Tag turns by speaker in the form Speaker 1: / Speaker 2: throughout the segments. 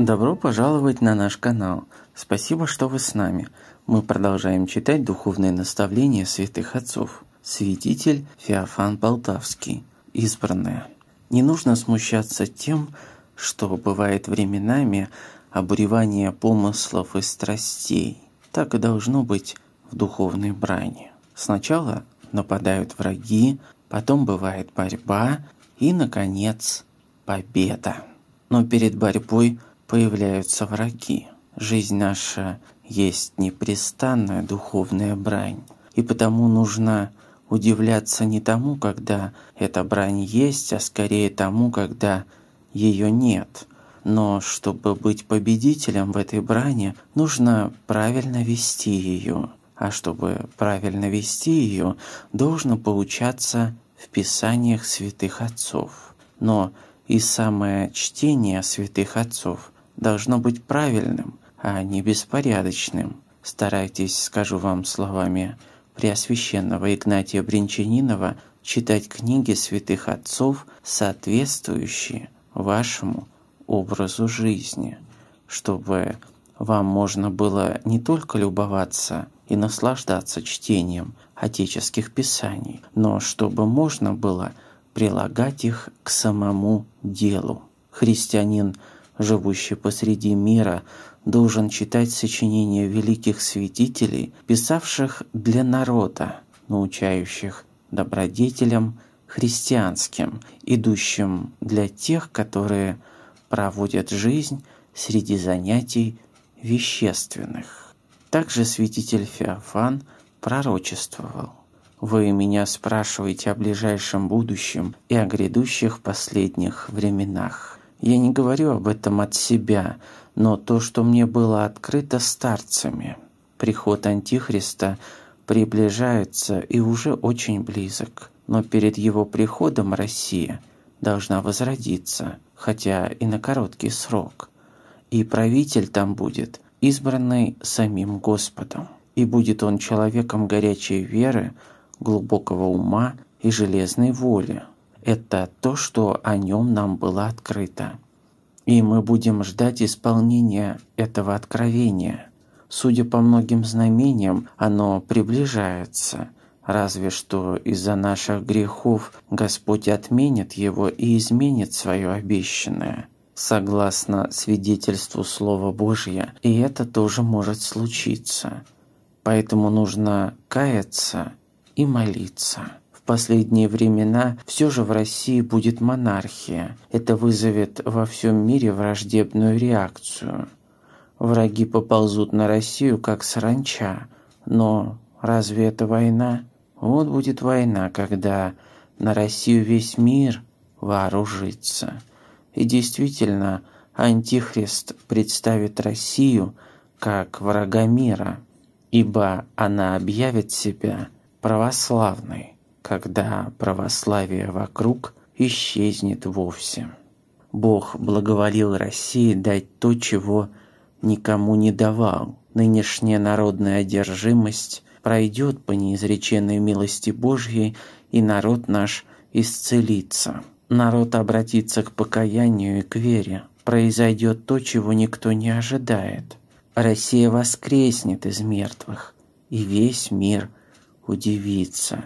Speaker 1: Добро пожаловать на наш канал. Спасибо, что вы с нами. Мы продолжаем читать духовные наставления святых отцов. Святитель Феофан Полтавский. Избранное. Не нужно смущаться тем, что бывает временами обуревание помыслов и страстей. Так и должно быть в духовной брани. Сначала нападают враги, потом бывает борьба и, наконец, победа. Но перед борьбой – появляются враги. Жизнь наша есть непрестанная духовная брань, и потому нужно удивляться не тому, когда эта брань есть, а скорее тому, когда ее нет. Но чтобы быть победителем в этой бране, нужно правильно вести ее. А чтобы правильно вести ее, должно получаться в писаниях святых отцов. Но и самое чтение святых отцов должно быть правильным, а не беспорядочным. Старайтесь, скажу вам словами Преосвященного Игнатия Бринчанинова, читать книги святых отцов, соответствующие вашему образу жизни, чтобы вам можно было не только любоваться и наслаждаться чтением отеческих писаний, но чтобы можно было прилагать их к самому делу. Христианин – живущий посреди мира, должен читать сочинения великих святителей, писавших для народа, научающих добродетелям христианским, идущим для тех, которые проводят жизнь среди занятий вещественных. Также святитель Феофан пророчествовал. Вы меня спрашиваете о ближайшем будущем и о грядущих последних временах. Я не говорю об этом от себя, но то, что мне было открыто старцами. Приход Антихриста приближается и уже очень близок, но перед его приходом Россия должна возродиться, хотя и на короткий срок. И правитель там будет, избранный самим Господом. И будет он человеком горячей веры, глубокого ума и железной воли, это то, что о нем нам было открыто. И мы будем ждать исполнения этого откровения. Судя по многим знамениям, оно приближается, разве что из-за наших грехов Господь отменит его и изменит свое обещанное. Согласно свидетельству Слова Божья, и это тоже может случиться. Поэтому нужно каяться и молиться последние времена все же в России будет монархия. Это вызовет во всем мире враждебную реакцию. Враги поползут на Россию как саранча. Но разве это война? Вот будет война, когда на Россию весь мир вооружится. И действительно, Антихрист представит Россию как врага мира, ибо она объявит себя православной когда православие вокруг исчезнет вовсе. Бог благоволил России дать то, чего никому не давал. Нынешняя народная одержимость пройдет по неизреченной милости Божьей, и народ наш исцелится. Народ обратится к покаянию и к вере. Произойдет то, чего никто не ожидает. Россия воскреснет из мертвых, и весь мир удивится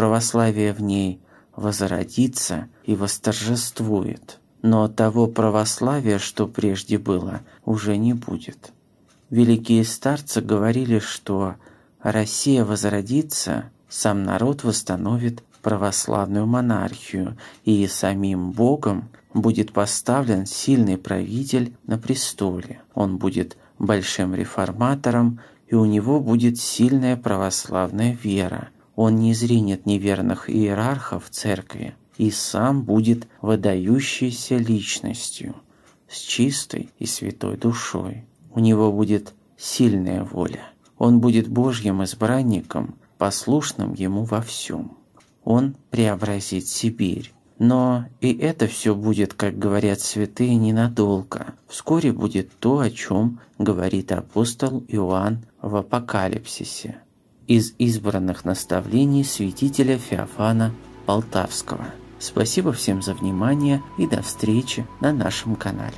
Speaker 1: православие в ней возродится и восторжествует, но того православия, что прежде было, уже не будет. Великие старцы говорили, что Россия возродится, сам народ восстановит православную монархию, и самим Богом будет поставлен сильный правитель на престоле. Он будет большим реформатором, и у него будет сильная православная вера – он не зринет неверных иерархов церкви и сам будет выдающейся личностью с чистой и святой душой. У него будет сильная воля. Он будет Божьим избранником, послушным ему во всем. Он преобразит Сибирь. Но и это все будет, как говорят святые, ненадолго. Вскоре будет то, о чем говорит апостол Иоанн в Апокалипсисе из избранных наставлений святителя Феофана Полтавского. Спасибо всем за внимание и до встречи на нашем канале.